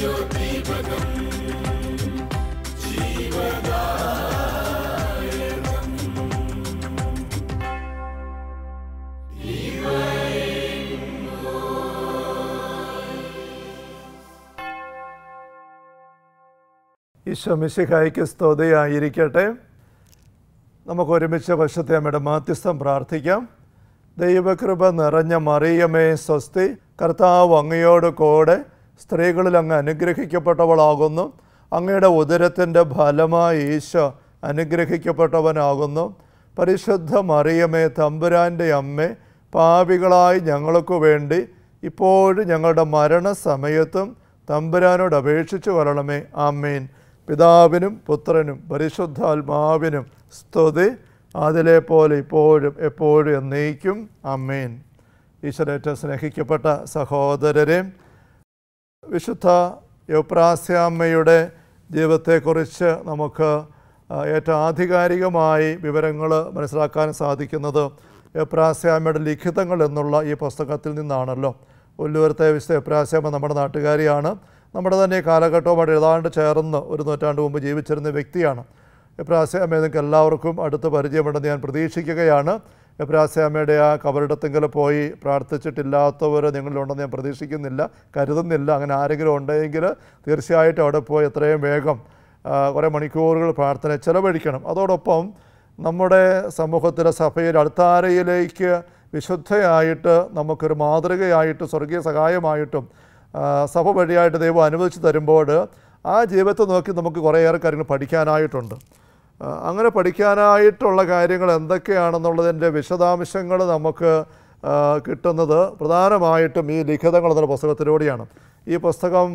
ജീവയോദ്ദീപകം ജീവദായകം നമുക്ക് ഒരുമിച്ച് വശത്തെ അമ്മയുടെ മാധ്യസ്ഥം പ്രാർത്ഥിക്കാം ദൈവകൃപ നിറഞ്ഞ മറിയമേ സ്വസ്തി കർത്താവ് അങ്ങയോട് കൂടെ സ്ത്രീകളിൽ അങ്ങ് അനുഗ്രഹിക്കപ്പെട്ടവളാകുന്നു അങ്ങയുടെ ഉദരത്തിൻ്റെ ഫലമായി ഈശോ അനുഗ്രഹിക്കപ്പെട്ടവനാകുന്നു പരിശുദ്ധ മറിയമേ തമ്പുരാൻ്റെ അമ്മേ പാപികളായി ഞങ്ങൾക്ക് വേണ്ടി ഇപ്പോഴും ഞങ്ങളുടെ മരണസമയത്തും തമ്പുരാനോട് അപേക്ഷിച്ചു വരണമേ അമ്മീൻ പിതാവിനും പുത്രനും പരിശുദ്ധാത്മാവിനും സ്തുതി അതിലെ പോലെ ഇപ്പോഴും എപ്പോഴും എന്നേക്കും അമ്മീൻ ഈശ്വരേറ്റം സ്നേഹിക്കപ്പെട്ട സഹോദരരെയും വിശുദ്ധ യോപ്രാസ്യാമ്മയുടെ ജീവിതത്തെക്കുറിച്ച് നമുക്ക് ഏറ്റവും ആധികാരികമായി വിവരങ്ങൾ മനസ്സിലാക്കാൻ സാധിക്കുന്നത് യോപ്രാസ്യാമ്മയുടെ ലിഖിതങ്ങൾ എന്നുള്ള ഈ പുസ്തകത്തിൽ നിന്നാണല്ലോ ഒല്ലൂരത്തെ വിശുദ്ധ യോപ്രാസ്യാമ്മ നമ്മുടെ നാട്ടുകാരിയാണ് നമ്മുടെ തന്നെ കാലഘട്ടവുമായിട്ട് ഏതാണ്ട് ചേർന്ന് ഒരു നൂറ്റാണ്ട് മുമ്പ് ജീവിച്ചിരുന്ന വ്യക്തിയാണ് എപ്രാസ്യാമ്മ നിങ്ങൾക്ക് എല്ലാവർക്കും അടുത്ത് പരിചയമുണ്ടെന്ന് ഞാൻ പ്രതീക്ഷിക്കുകയാണ് എബ്രാസ്യാമയുടെ ആ കബറിടത്തെങ്കിൽ പോയി പ്രാർത്ഥിച്ചിട്ടില്ലാത്തവർ നിങ്ങളിലുണ്ടെന്ന് ഞാൻ പ്രതീക്ഷിക്കുന്നില്ല കരുതുന്നില്ല അങ്ങനെ ആരെങ്കിലും ഉണ്ടെങ്കിൽ തീർച്ചയായിട്ടും അവിടെ പോയി എത്രയും വേഗം കുറേ മണിക്കൂറുകൾ പ്രാർത്ഥന ചെലവഴിക്കണം അതോടൊപ്പം നമ്മുടെ സമൂഹത്തിലെ സഭയിൽ അടുത്താരയിലേക്ക് വിശുദ്ധയായിട്ട് നമുക്കൊരു മാതൃകയായിട്ട് സ്വർഗീയ സഹായമായിട്ടും സഭ വഴിയായിട്ട് ദൈവം അനുവദിച്ച് തരുമ്പോൾ ആ ജീവിതത്തെ നോക്കി നമുക്ക് കുറേയേറെ കാര്യങ്ങൾ പഠിക്കാനായിട്ടുണ്ട് അങ്ങനെ പഠിക്കാനായിട്ടുള്ള കാര്യങ്ങൾ എന്തൊക്കെയാണെന്നുള്ളതിൻ്റെ വിശദാംശങ്ങൾ നമുക്ക് കിട്ടുന്നത് പ്രധാനമായിട്ടും ഈ ലിഖിതങ്ങൾ എന്ന പുസ്തകത്തിലൂടെയാണ് ഈ പുസ്തകം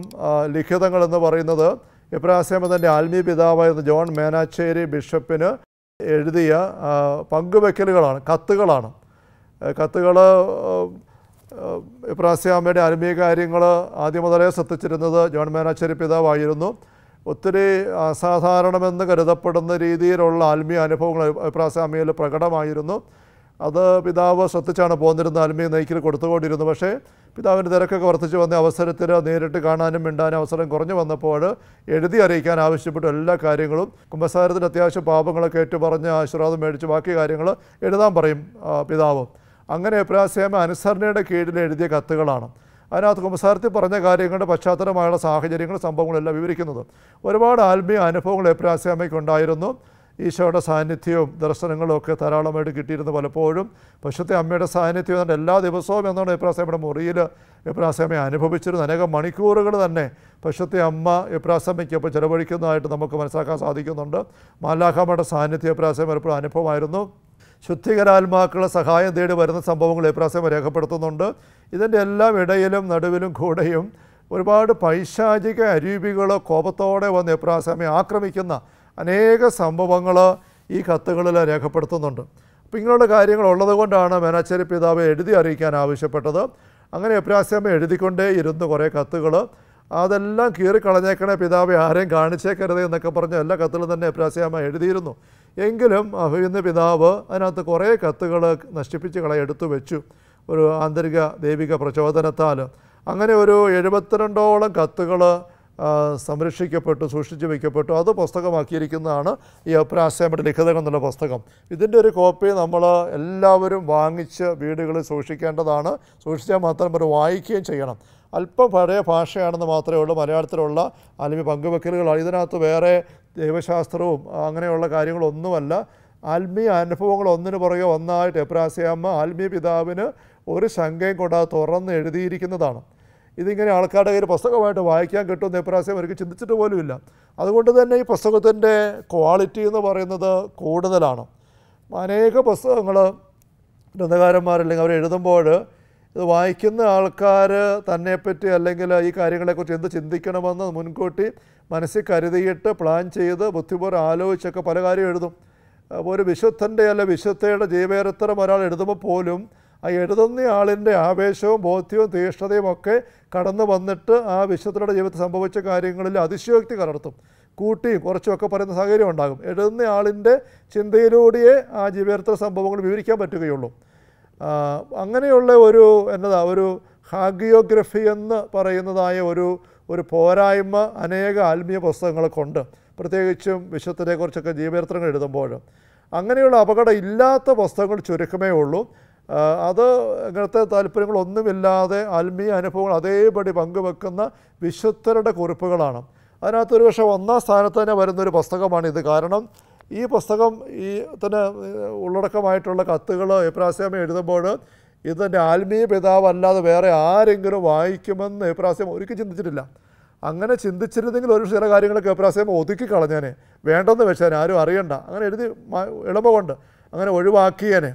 ലിഖിതങ്ങൾ എന്ന് പറയുന്നത് ഇബ്രാഹിമതൻ്റെ ആത്മീയ പിതാവായിരുന്ന ജോൺ മേനാച്ചേരി ബിഷപ്പിന് എഴുതിയ പങ്കുവെക്കലുകളാണ് കത്തുകളാണ് കത്തുകൾ ഇബ്രാഹിമയുടെ ആത്മീയ കാര്യങ്ങൾ ആദ്യം മുതലേ ശ്രദ്ധിച്ചിരുന്നത് ജോൺ മേനാച്ചേരി പിതാവായിരുന്നു ഒത്തിരി അസാധാരണമെന്ന് കരുതപ്പെടുന്ന രീതിയിലുള്ള ആത്മീയ അനുഭവങ്ങൾ അഭിപ്രായസ്വാമിയിൽ പ്രകടമായിരുന്നു അത് പിതാവ് ശ്രദ്ധിച്ചാണ് പോന്നിരുന്നത് ആത്മീയ നയിക്കൽ കൊടുത്തുകൊണ്ടിരുന്നു പക്ഷേ പിതാവിൻ്റെ തിരക്കൊക്കെ വർദ്ധിച്ച് വന്ന അവസരത്തിൽ നേരിട്ട് കാണാനും മിണ്ടാനും അവസരം കുറഞ്ഞു വന്നപ്പോൾ എഴുതി അറിയിക്കാൻ ആവശ്യപ്പെട്ട എല്ലാ കാര്യങ്ങളും കുംഭസാരത്തിൽ അത്യാവശ്യം പാപങ്ങളൊക്കെ ഏറ്റുപറഞ്ഞ് ആശീർവാദം മേടിച്ച് ബാക്കി കാര്യങ്ങൾ എഴുതാൻ പറയും പിതാവ് അങ്ങനെ എബ്രാസ്യാമ അനുസരണയുടെ കീഴിൽ എഴുതിയ കത്തുകളാണ് അതിനകത്ത് കുമ്പസാരത്തിൽ പറഞ്ഞ കാര്യങ്ങളുടെ പശ്ചാത്തലമായുള്ള സാഹചര്യങ്ങൾ സംഭവങ്ങളെല്ലാം വിവരിക്കുന്നത് ഒരുപാട് ആത്മീയ അനുഭവങ്ങൾ എബ്രാസ്യാമയ്ക്ക് ഉണ്ടായിരുന്നു ഈശോയുടെ സാന്നിധ്യവും ദർശനങ്ങളും ഒക്കെ ധാരാളമായിട്ട് കിട്ടിയിരുന്നു പലപ്പോഴും പശുത്തെ അമ്മയുടെ സാന്നിധ്യം എന്നുണ്ട് എല്ലാ ദിവസവും എന്നാണ് എബ്രാസമ്മയുടെ മുറിയിൽ എബ്രാസമ്മയെ അനുഭവിച്ചിരുന്നു അനേകം മണിക്കൂറുകൾ തന്നെ പശുത്തെ അമ്മ എബ്രാസമ്മയ്ക്കൊപ്പം ചിലവഴിക്കുന്നതായിട്ട് നമുക്ക് മനസ്സിലാക്കാൻ സാധിക്കുന്നുണ്ട് മാലാഖാമ്മയുടെ സാന്നിധ്യം എബ്രാസമ്മ എപ്പോഴും അനുഭവമായിരുന്നു ശുദ്ധികരാത്മാക്കളെ സഹായം തേടി വരുന്ന സംഭവങ്ങൾ ഇപ്രാവശ്യം രേഖപ്പെടുത്തുന്നുണ്ട് ഇതിൻ്റെ എല്ലാം ഇടയിലും നടുവിലും കൂടെയും ഒരുപാട് പൈശാചിക അരൂപികൾ കോപത്തോടെ വന്ന് എപ്രാസമെ ആക്രമിക്കുന്ന അനേക സംഭവങ്ങൾ ഈ കത്തുകളിൽ രേഖപ്പെടുത്തുന്നുണ്ട് അപ്പോൾ ഇങ്ങനെയുള്ള കാര്യങ്ങൾ ഉള്ളതുകൊണ്ടാണ് മേനാച്ചേരി പിതാവ് എഴുതി അറിയിക്കാൻ ആവശ്യപ്പെട്ടത് അങ്ങനെ എപ്രാസ്യമ എഴുതിക്കൊണ്ടേ ഇരുന്ന് കുറേ കത്തുകൾ അതെല്ലാം കീറിക്കളഞ്ഞേക്കണേ പിതാവ് ആരെയും കാണിച്ചേക്കരുത് എന്നൊക്കെ പറഞ്ഞ് എല്ലാ കത്തുകളും തന്നെ എബ്രാസിയാമ എഴുതിയിരുന്നു എങ്കിലും അഭിവിന്ന് പിതാവ് അതിനകത്ത് കുറേ കത്തുകൾ നശിപ്പിച്ച് കള എടുത്തു വെച്ചു ഒരു ആന്തരിക ദൈവിക പ്രചോദനത്താൽ അങ്ങനെ ഒരു എഴുപത്തിരണ്ടോളം കത്തുകൾ സംരക്ഷിക്കപ്പെട്ടു സൂക്ഷിച്ചു വയ്ക്കപ്പെട്ടു അത് പുസ്തകമാക്കിയിരിക്കുന്നതാണ് ഈ അപ്രാശയമയുടെ ലിഖിതങ്ങൾ എന്നുള്ള പുസ്തകം ഇതിൻ്റെ ഒരു കോപ്പി നമ്മൾ എല്ലാവരും വാങ്ങിച്ച് വീടുകളിൽ സൂക്ഷിക്കേണ്ടതാണ് സൂക്ഷിച്ചാൽ മാത്രം അവർ വായിക്കുകയും ചെയ്യണം അല്പം പഴയ ഭാഷയാണെന്ന് മാത്രമേ ഉള്ളൂ മലയാളത്തിലുള്ള ആത്മീയ പങ്കുവെക്കലുകളാണ് ഇതിനകത്ത് വേറെ ദൈവശാസ്ത്രവും അങ്ങനെയുള്ള കാര്യങ്ങളൊന്നുമല്ല ആത്മീയ അനുഭവങ്ങൾ ഒന്നിനു പുറകെ ഒന്നായിട്ട് എപ്രാസിയമ്മ ആത്മീയ പിതാവിന് ഒരു ശങ്കയും കൂടാതെ തുറന്ന് എഴുതിയിരിക്കുന്നതാണ് ഇതിങ്ങനെ ആൾക്കാരുടെ കയ്യിൽ പുസ്തകമായിട്ട് വായിക്കാൻ കിട്ടുമെന്ന് എപ്രാസ്യം അവർക്ക് ചിന്തിച്ചിട്ട് പോലുമില്ല അതുകൊണ്ട് തന്നെ ഈ പുസ്തകത്തിൻ്റെ ക്വാളിറ്റി എന്ന് പറയുന്നത് കൂടുതലാണ് അനേക പുസ്തകങ്ങൾ ഗ്രന്ഥകാരന്മാരല്ലെങ്കിൽ അവർ എഴുതുമ്പോൾ ഇത് വായിക്കുന്ന ആൾക്കാർ തന്നെപ്പറ്റി അല്ലെങ്കിൽ ഈ കാര്യങ്ങളെക്കുറിച്ച് എന്ത് ചിന്തിക്കണമെന്ന് മുൻകൂട്ടി മനസ്സിൽ കരുതിയിട്ട് പ്ലാൻ ചെയ്ത് ബുദ്ധിപൂർവ്വം ആലോചിച്ചൊക്കെ പല കാര്യം എഴുതും ഒരു വിശുദ്ധൻ്റെ അല്ല വിശുദ്ധയുടെ ജീവേരത്തരം ഒരാൾ എഴുതുമ്പോൾ പോലും ആ എഴുതുന്ന ആളിൻ്റെ ആവേശവും ബോധ്യവും തീഷ്ണതയും ഒക്കെ കടന്നു വന്നിട്ട് ആ വിശ്വത്തിലൂടെ ജീവിതത്തിൽ സംഭവിച്ച കാര്യങ്ങളിൽ അതിശയോക്തി കലർത്തും കൂട്ടിയും കുറച്ചുമൊക്കെ പറയുന്ന സാഹചര്യം ഉണ്ടാകും എഴുതുന്ന ആളിൻ്റെ ചിന്തയിലൂടെയേ ആ ജീവിതത്തിലെ സംഭവങ്ങൾ വിവരിക്കാൻ പറ്റുകയുള്ളൂ അങ്ങനെയുള്ള ഒരു എന്നതാ ഒരു ഹാഗിയോഗ്രഫി എന്ന് പറയുന്നതായ ഒരു ഒരു പോരായ്മ അനേക ആത്മീയ പുസ്തകങ്ങൾക്കുണ്ട് പ്രത്യേകിച്ചും വിശ്വത്തിനെക്കുറിച്ചൊക്കെ ജീവചരിത്രങ്ങൾ എഴുതുമ്പോൾ അങ്ങനെയുള്ള അപകടം ഇല്ലാത്ത പുസ്തകങ്ങൾ ചുരുക്കമേ ഉള്ളൂ അത് ഇങ്ങനത്തെ താല്പര്യങ്ങളൊന്നുമില്ലാതെ ആത്മീയ അനുഭവങ്ങൾ അതേപടി പങ്കുവെക്കുന്ന വിശുദ്ധരുടെ കുറിപ്പുകളാണ് അതിനകത്ത് പക്ഷേ ഒന്നാം സ്ഥാനത്ത് തന്നെ വരുന്നൊരു പുസ്തകമാണിത് കാരണം ഈ പുസ്തകം ഈ തന്നെ ഉള്ളടക്കമായിട്ടുള്ള കത്തുകൾ എബ്രാസ്യാമ എഴുതുമ്പോൾ ഇതിൻ്റെ ആത്മീയ അല്ലാതെ വേറെ ആരെങ്കിലും വായിക്കുമെന്ന് എബ്രാസ്യം ഒരിക്കലും ചിന്തിച്ചിട്ടില്ല അങ്ങനെ ചിന്തിച്ചിരുന്നെങ്കിൽ ഒരു ചില കാര്യങ്ങളൊക്കെ എബ്രാസ്യം ഒതുക്കി കളഞ്ഞേനെ വേണ്ടെന്ന് വെച്ചാൽ ആരും അറിയണ്ട അങ്ങനെ എഴുതി എളുപ്പമുണ്ട് അങ്ങനെ ഒഴിവാക്കിയേനെ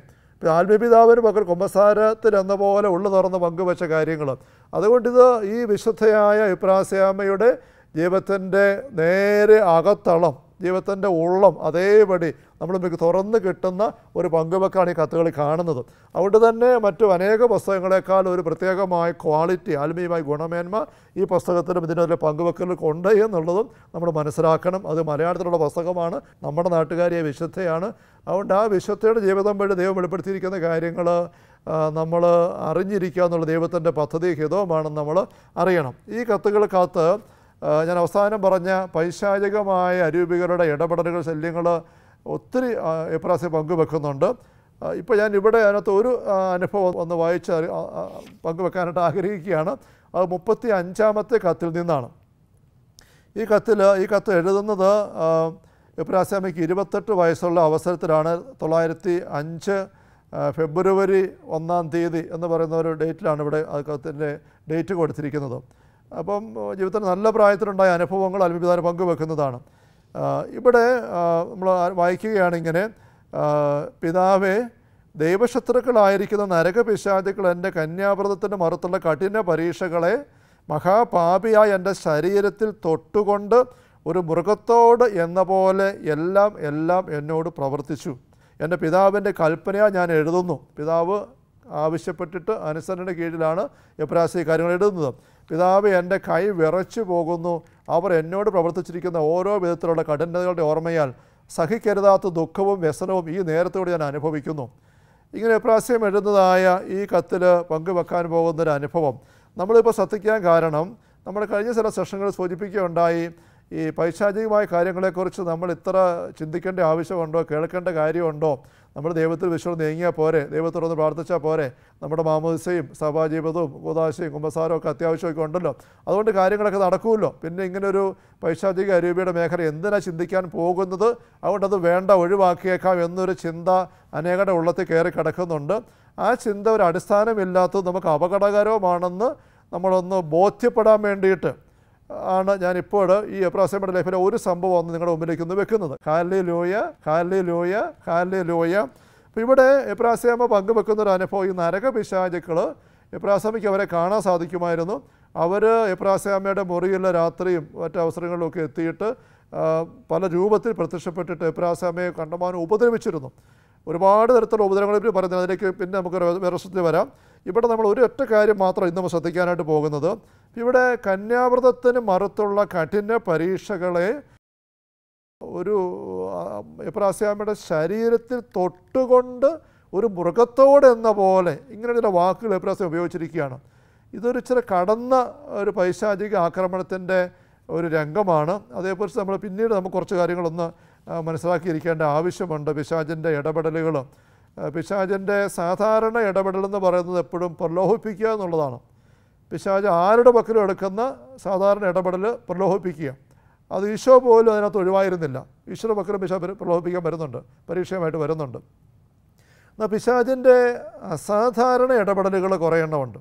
ആത്മപിതാവിന് പകരം കുമ്പസാരത്തിൽ എന്ന പോലെ ഉള്ളു തുറന്ന് പങ്കുവച്ച കാര്യങ്ങൾ അതുകൊണ്ടിത് ഈ വിശുദ്ധയായ ഇപ്രാസ്യാമയുടെ ജീവിതത്തിൻ്റെ നേരെ അകത്തളം ജീവിതത്തിൻ്റെ ഉള്ളം അതേപടി നമ്മൾ നമുക്ക് തുറന്ന് കിട്ടുന്ന ഒരു പങ്കുവെക്കാണ് ഈ കത്തുകളിൽ കാണുന്നത് അതുകൊണ്ട് തന്നെ മറ്റു അനേക പുസ്തകങ്ങളെക്കാൾ ഒരു പ്രത്യേകമായ ക്വാളിറ്റി ആത്മീയമായ ഗുണമേന്മ ഈ പുസ്തകത്തിലും ഇതിനൊരു പങ്കുവെക്കലുണ്ട് എന്നുള്ളതും നമ്മൾ മനസ്സിലാക്കണം അത് മലയാളത്തിലുള്ള പുസ്തകമാണ് നമ്മുടെ നാട്ടുകാരിയെ വിശുദ്ധയാണ് അതുകൊണ്ട് ആ വിശ്വത്തയുടെ ജീവിതം വഴി ദൈവം വെളിപ്പെടുത്തിയിരിക്കുന്ന കാര്യങ്ങൾ നമ്മൾ അറിഞ്ഞിരിക്കുക എന്നുള്ള ദൈവത്തിൻ്റെ പദ്ധതി ഹിതവുമാണെന്ന് നമ്മൾ അറിയണം ഈ കത്തുകൾക്കകത്ത് ഞാൻ അവസാനം പറഞ്ഞ പൈശാചികമായ അരൂപികളുടെ ഇടപെടലുകൾ ശല്യങ്ങൾ ഒത്തിരി എപ്രാസെ പങ്കുവെക്കുന്നുണ്ട് ഇപ്പോൾ ഞാൻ ഇവിടെ അതിനകത്ത് ഒരു അനുഭവം ഒന്ന് വായിച്ച് പങ്കുവെക്കാനായിട്ട് ആഗ്രഹിക്കുകയാണ് അത് മുപ്പത്തി അഞ്ചാമത്തെ കത്തിൽ നിന്നാണ് ഈ കത്തിൽ ഈ കത്ത് എഴുതുന്നത് എബ്രാസാമിക്ക് ഇരുപത്തെട്ട് വയസ്സുള്ള അവസരത്തിലാണ് തൊള്ളായിരത്തി അഞ്ച് ഫെബ്രുവരി ഒന്നാം തീയതി എന്ന് പറയുന്ന ഒരു ഡേറ്റിലാണ് ഇവിടെ അദ്ദേഹത്തിൻ്റെ ഡേറ്റ് കൊടുത്തിരിക്കുന്നത് അപ്പം ജീവിതത്തിൽ നല്ല പ്രായത്തിലുണ്ടായ അനുഭവങ്ങൾ അൽപിതാൻ പങ്കുവെക്കുന്നതാണ് ഇവിടെ നമ്മൾ വായിക്കുകയാണിങ്ങനെ പിതാവേ ദൈവശത്രുക്കളായിരിക്കുന്ന നരകപിശാചുക്കൾ എൻ്റെ കന്യാവ്രതത്തിൻ്റെ മറുത്തുള്ള കഠിന പരീക്ഷകളെ മഹാപാപിയായ എൻ്റെ ശരീരത്തിൽ തൊട്ടുകൊണ്ട് ഒരു മൃഗത്തോട് എന്ന പോലെ എല്ലാം എല്ലാം എന്നോട് പ്രവർത്തിച്ചു എൻ്റെ പിതാവിൻ്റെ കൽപ്പനയാ ഞാൻ എഴുതുന്നു പിതാവ് ആവശ്യപ്പെട്ടിട്ട് അനുസരണയുടെ കീഴിലാണ് എപ്രാസി കാര്യങ്ങൾ എഴുതുന്നത് പിതാവ് എൻ്റെ കൈ വിറച്ചു പോകുന്നു അവർ എന്നോട് പ്രവർത്തിച്ചിരിക്കുന്ന ഓരോ വിധത്തിലുള്ള കഠിനതകളുടെ ഓർമ്മയാൽ സഹിക്കരുതാത്ത ദുഃഖവും വ്യസനവും ഈ നേരത്തോട് ഞാൻ അനുഭവിക്കുന്നു ഇങ്ങനെ എപ്രാസ്യം എഴുതുന്നതായ ഈ കത്തിൽ പങ്കുവെക്കാൻ പോകുന്നൊരു അനുഭവം നമ്മളിപ്പോൾ ശ്രദ്ധിക്കാൻ കാരണം നമ്മുടെ കഴിഞ്ഞ ചില സെഷനുകൾ സൂചിപ്പിക്കുകയുണ്ടായി ഈ പൈശാചികമായ കാര്യങ്ങളെക്കുറിച്ച് നമ്മൾ ഇത്ര ചിന്തിക്കേണ്ട ആവശ്യമുണ്ടോ കേൾക്കേണ്ട കാര്യമുണ്ടോ നമ്മൾ ദൈവത്തിൽ വിശ്വം നീങ്ങിയാൽ പോരെ ദൈവത്തോടൊന്ന് പ്രാർത്ഥിച്ചാൽ പോരെ നമ്മുടെ മാമോദിസയും സഭാജീവിതവും കൂതാശയും കുമ്പസാരവും ഒക്കെ അത്യാവശ്യമൊക്കെ ഉണ്ടല്ലോ അതുകൊണ്ട് കാര്യങ്ങളൊക്കെ നടക്കുമല്ലോ പിന്നെ ഇങ്ങനൊരു പൈശാചിക അരൂപിയുടെ മേഖല എന്തിനാ ചിന്തിക്കാൻ പോകുന്നത് അതുകൊണ്ട് അത് വേണ്ട ഒഴിവാക്കിയേക്കാം എന്നൊരു ചിന്ത അനേകരുടെ ഉള്ളത്തിൽ കയറി കിടക്കുന്നുണ്ട് ആ ചിന്ത ഒരു അടിസ്ഥാനമില്ലാത്തത് നമുക്ക് അപകടകരവുമാണെന്ന് നമ്മളൊന്ന് ബോധ്യപ്പെടാൻ വേണ്ടിയിട്ട് ആണ് ഞാൻ ഇപ്പോൾ ഈ എബ്രാസേമയുടെ ലൈഫിലെ ഒരു സംഭവം ഒന്ന് നിങ്ങളുടെ മുമ്പിലേക്ക് ഒന്ന് വെക്കുന്നത് ഹാലി ലോയ ഹാലി ലോയ ഹാലി ലോയ അപ്പോൾ ഇവിടെ എബ്രാസേമ പങ്കുവെക്കുന്ന ഒരു അനുഭവം ഈ നരക പിശാചുക്കൾ എബ്രാസേമയ്ക്ക് അവരെ കാണാൻ സാധിക്കുമായിരുന്നു അവർ എബ്രാസേമയുടെ മുറിയിലെ രാത്രിയും മറ്റവസരങ്ങളിലൊക്കെ എത്തിയിട്ട് പല രൂപത്തിൽ പ്രത്യക്ഷപ്പെട്ടിട്ട് എബ്രാസേമയെ കണ്ടമാനം ഉപദ്രവിച്ചിരുന്നു ഒരുപാട് തരത്തിലുള്ള ഇവർ പറയുന്നത് അതിലേക്ക് പിന്നെ നമുക്ക് വേറെ വരാം ഇവിടെ നമ്മൾ ഒരു ഒറ്റ കാര്യം മാത്രം ഇന്ന് നമ്മൾ ശ്രദ്ധിക്കാനായിട്ട് പോകുന്നത് ഇവിടെ കന്യാവ്രതത്തിന് മറുത്തുള്ള കഠിന പരീക്ഷകളെ ഒരു എപ്രാസ്യാമിയുടെ ശരീരത്തിൽ തൊട്ടുകൊണ്ട് ഒരു മൃഗത്തോട് എന്ന പോലെ ഇങ്ങനെ ചില വാക്കുകൾ എപ്രാസ്യം ഉപയോഗിച്ചിരിക്കുകയാണ് ഇതൊരു ചില കടന്ന ഒരു പൈശാചിക ആക്രമണത്തിൻ്റെ ഒരു രംഗമാണ് അതേപോലെ നമ്മൾ പിന്നീട് നമുക്ക് കുറച്ച് കാര്യങ്ങളൊന്ന് മനസ്സിലാക്കിയിരിക്കേണ്ട ആവശ്യമുണ്ട് പിശാചിൻ്റെ ഇടപെടലുകളും പിശാചിൻ്റെ സാധാരണ ഇടപെടലെന്ന് പറയുന്നത് എപ്പോഴും പ്രലോഭിപ്പിക്കുക എന്നുള്ളതാണ് പിശാജ് ആരുടെ പക്കലും എടുക്കുന്ന സാധാരണ ഇടപെടൽ പ്രലോഭിപ്പിക്കുക അത് ഈശോ പോലും അതിനകത്ത് ഒഴിവായിരുന്നില്ല ഈശോയുടെ പക്കലും പിശാ പ്രലോഭിപ്പിക്കാൻ വരുന്നുണ്ട് പരീക്ഷയുമായിട്ട് വരുന്നുണ്ട് എന്നാൽ പിശാജിൻ്റെ അസാധാരണ ഇടപെടലുകൾ കുറേ എണ്ണമുണ്ട്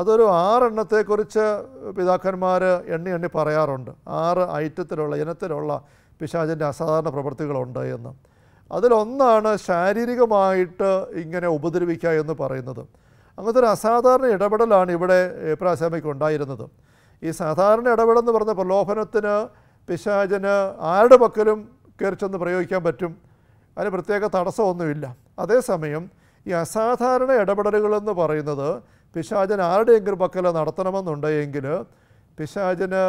അതൊരു ആറെണ്ണത്തെക്കുറിച്ച് പിതാക്കന്മാർ എണ്ണി എണ്ണി പറയാറുണ്ട് ആറ് ഐറ്റത്തിലുള്ള ഇനത്തിലുള്ള പിശാചൻ്റെ അസാധാരണ പ്രവർത്തികളുണ്ട് എന്ന് അതിലൊന്നാണ് ശാരീരികമായിട്ട് ഇങ്ങനെ ഉപദ്രവിക്കുക എന്ന് പറയുന്നത് അങ്ങനത്തെ ഒരു അസാധാരണ ഇടപെടലാണ് ഇവിടെ എബ്രാസാമയ്ക്ക് ഉണ്ടായിരുന്നത് ഈ സാധാരണ ഇടപെടലെന്ന് പറഞ്ഞ പ്രലോഭനത്തിന് പിശാചന് ആരുടെ പക്കലും കയറിച്ചെന്ന് പ്രയോഗിക്കാൻ പറ്റും അതിന് പ്രത്യേക തടസ്സമൊന്നുമില്ല അതേസമയം ഈ അസാധാരണ ഇടപെടലുകളെന്ന് പറയുന്നത് പിശാചൻ ആരുടെയെങ്കിലും പക്കൽ നടത്തണമെന്നുണ്ടെങ്കിൽ പിശാചന്